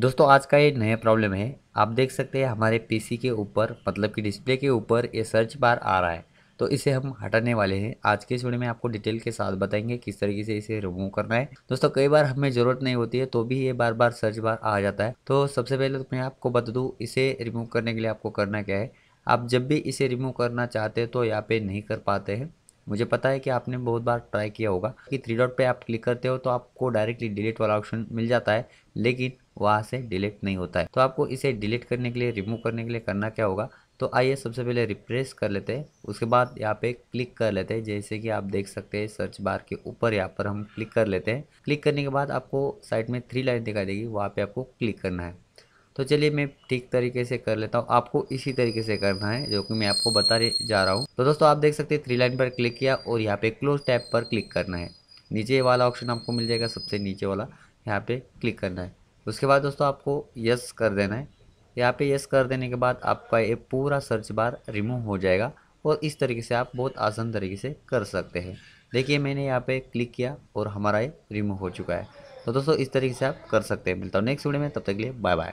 दोस्तों आज का ये नया प्रॉब्लम है आप देख सकते हैं हमारे पीसी के ऊपर मतलब कि डिस्प्ले के ऊपर ये सर्च बार आ रहा है तो इसे हम हटाने वाले हैं आज के इस वीडियो में आपको डिटेल के साथ बताएंगे किस तरीके से इसे रिमूव करना है दोस्तों कई बार हमें ज़रूरत नहीं होती है तो भी ये बार बार सर्च बार आ जाता है तो सबसे पहले तो मैं आपको बता दूँ इसे रिमूव करने के लिए आपको करना क्या है आप जब भी इसे रिमूव करना चाहते हैं तो यहाँ पे नहीं कर पाते हैं मुझे पता है कि आपने बहुत बार ट्राई किया होगा कि थ्री डॉट पे आप क्लिक करते हो तो आपको डायरेक्टली डिलीट वाला ऑप्शन मिल जाता है लेकिन वहाँ से डिलीट नहीं होता है तो आपको इसे डिलीट करने के लिए रिमूव करने के लिए करना क्या होगा तो आइए सबसे पहले रिप्रेस कर लेते हैं उसके बाद यहाँ पे क्लिक कर लेते हैं जैसे कि आप देख सकते हैं सर्च बार के ऊपर यहाँ पर हम क्लिक कर लेते हैं क्लिक करने के बाद आपको साइड में थ्री लाइन दिखाई देगी वहाँ पे आपको क्लिक करना है तो चलिए मैं ठीक तरीके से कर लेता हूँ आपको इसी तरीके से करना है जो कि मैं आपको बता जा रहा हूँ तो दोस्तों आप देख सकते हैं थ्री लाइन पर क्लिक किया और यहाँ पे क्लोज टैप पर क्लिक करना है नीचे वाला ऑप्शन आपको मिल जाएगा सबसे नीचे वाला यहाँ पे क्लिक करना है उसके बाद दोस्तों आपको यस कर देना है यहाँ पे यस कर देने के बाद आपका ये पूरा सर्च बार रिमूव हो जाएगा और इस तरीके से आप बहुत आसान तरीके से कर सकते हैं देखिए मैंने यहाँ पे क्लिक किया और हमारा ये रिमूव हो चुका है तो दोस्तों इस तरीके से आप कर सकते हैं मिलता हूँ नेक्स्ट वीडियो में तब तक के लिए बाय बाय